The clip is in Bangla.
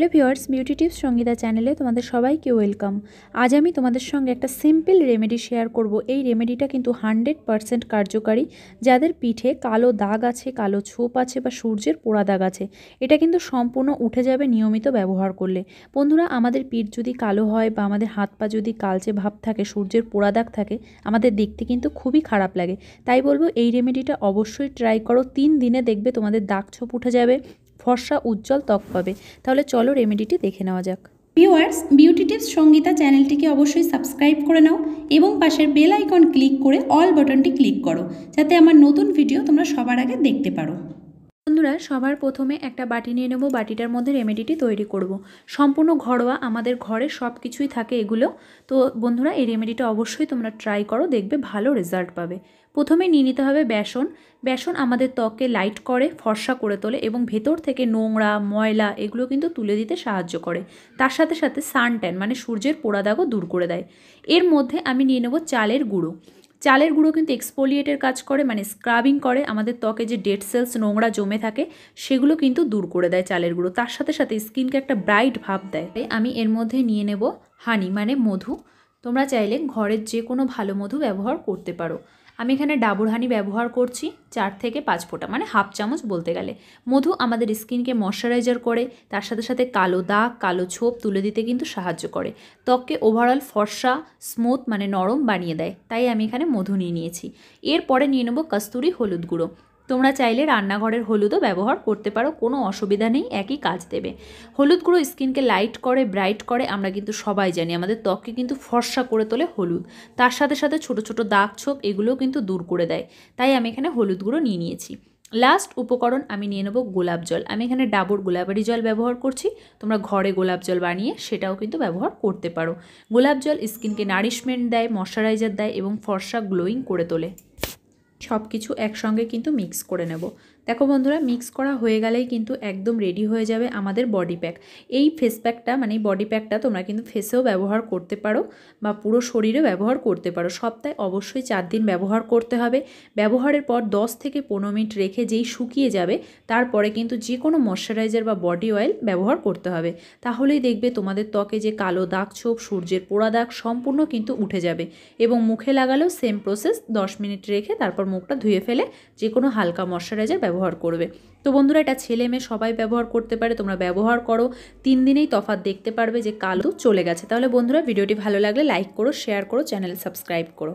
Hello viewers beauty tips Sangeeta চ্যানেলে তোমাদের সবাইকে ওয়েলকাম আজ আমি তোমাদের সঙ্গে একটা সিম্পল রেমেডি শেয়ার করব এই রেমেডিটা কিন্তু হানড্রেড পারসেন্ট কার্যকারী যাদের পিঠে কালো দাগ আছে কালো ছোপ আছে বা সূর্যের পোড়া দাগ আছে এটা কিন্তু সম্পূর্ণ উঠে যাবে নিয়মিত ব্যবহার করলে বন্ধুরা আমাদের পিঠ যদি কালো হয় বা আমাদের হাত পা যদি কালচে ভাব থাকে সূর্যের পোড়া দাগ থাকে আমাদের দেখতে কিন্তু খুবই খারাপ লাগে তাই বলবো এই রেমেডিটা অবশ্যই ট্রাই করো তিন দিনে দেখবে তোমাদের দাগ ছোপ উঠে যাবে ফর্সা উজ্জ্বল ত্বক পাবে তাহলে চলো রেমেডিটি দেখে নেওয়া যাক ভিউয়ার্স বিউটি টিপস সঙ্গীতা চ্যানেলটিকে অবশ্যই সাবস্ক্রাইব করে নাও এবং পাশের বেল আইকন ক্লিক করে অল বাটনটি ক্লিক করো যাতে আমার নতুন ভিডিও তোমরা সবার আগে দেখতে পারো বন্ধুরা সবার প্রথমে একটা বাটি নিয়ে নেব বাটিটার মধ্যে রেমেডিটি তৈরি করব। সম্পূর্ণ ঘরোয়া আমাদের ঘরে সব কিছুই থাকে এগুলো তো বন্ধুরা এই রেমেডিটা অবশ্যই তোমরা ট্রাই করো দেখবে ভালো রেজাল্ট পাবে প্রথমে নিয়ে নিতে হবে বেসন বেসন আমাদের ত্বকে লাইট করে ফর্সা করে তোলে এবং ভেতর থেকে নোংরা ময়লা এগুলো কিন্তু তুলে দিতে সাহায্য করে তার সাথে সাথে সানট্যান মানে সূর্যের পোড়া দাগও দূর করে দেয় এর মধ্যে আমি নিয়ে নেব চালের গুঁড়ো চালের গুঁড়ো কিন্তু এক্সপোলিয়েটের কাজ করে মানে স্ক্রাবিং করে আমাদের ত্বকে যে ডেড সেলস নোংরা জমে থাকে সেগুলো কিন্তু দূর করে দেয় চালের গুঁড়ো তার সাথে সাথে স্কিনকে একটা ব্রাইট ভাব দেয় আমি এর মধ্যে নিয়ে নেব হানি মানে মধু তোমরা চাইলে ঘরের যে কোনো ভালো মধু ব্যবহার করতে পারো আমি এখানে ডাবুর হানি ব্যবহার করছি চার থেকে পাঁচ ফোঁটা মানে হাফ চামচ বলতে গেলে মধু আমাদের স্কিনকে ময়শ্চারাইজার করে তার সাথে সাথে কালো দাগ কালো ছোপ তুলে দিতে কিন্তু সাহায্য করে ত্বককে ওভারঅল ফর্সা স্মুথ মানে নরম বানিয়ে দেয় তাই আমি এখানে মধু নিয়ে নিয়েছি এরপরে নিয়ে নেবো কস্তুরি হলুদ গুঁড়ো তোমরা চাইলে রান্নাঘরের হলুদও ব্যবহার করতে পারো কোনো অসুবিধা নেই একই কাজ দেবে হলুদ গুঁড়ো স্কিনকে লাইট করে ব্রাইট করে আমরা কিন্তু সবাই জানি আমাদের ত্বককে কিন্তু ফর্সা করে তোলে হলুদ তার সাথে সাথে ছোট ছোট দাগ ছোপ এগুলোও কিন্তু দূর করে দেয় তাই আমি এখানে হলুদ গুঁড়ো নিয়ে নিয়েছি লাস্ট উপকরণ আমি নিয়ে নেবো গোলাপ জল আমি এখানে ডাবর গোলাপারি জল ব্যবহার করছি তোমরা ঘরে গোলাপ জল বানিয়ে সেটাও কিন্তু ব্যবহার করতে পারো গোলাপ জল স্কিনকে নারিশমেন্ট দেয় ময়শ্চারাইজার দেয় এবং ফর্সা গ্লোয়িং করে তোলে সব কিছু একসঙ্গে কিন্তু মিক্স করে নেব দেখো বন্ধুরা মিক্স করা হয়ে গেলেই কিন্তু একদম রেডি হয়ে যাবে আমাদের বডি প্যাক এই ফেস প্যাকটা মানে বডি প্যাকটা তোমরা কিন্তু ফেসেও ব্যবহার করতে পারো বা পুরো শরীরে ব্যবহার করতে পারো সপ্তাহে অবশ্যই চার দিন ব্যবহার করতে হবে ব্যবহারের পর 10 থেকে পনেরো মিনিট রেখে যেই শুকিয়ে যাবে তারপরে কিন্তু যে কোনো ময়শ্চারাইজার বা বডি অয়েল ব্যবহার করতে হবে তাহলেই দেখবে তোমাদের ত্বকে যে কালো দাগ ছোপ সূর্যের পোড়া দাগ সম্পূর্ণ কিন্তু উঠে যাবে এবং মুখে লাগালেও সেম প্রসেস 10 মিনিট রেখে তারপর মুখটা ধুয়ে ফেলে যে কোনো হালকা ময়শ্চারাইজার ব্যবহার করবে তো বন্ধুরা এটা ছেলে মেয়ে সবাই ব্যবহার করতে পারে তোমরা ব্যবহার করো তিন দিনেই তফাত দেখতে পারবে যে কালো চলে গেছে তাহলে বন্ধুরা ভিডিওটি ভালো লাগলে লাইক করো শেয়ার করো চ্যানেল সাবস্ক্রাইব করো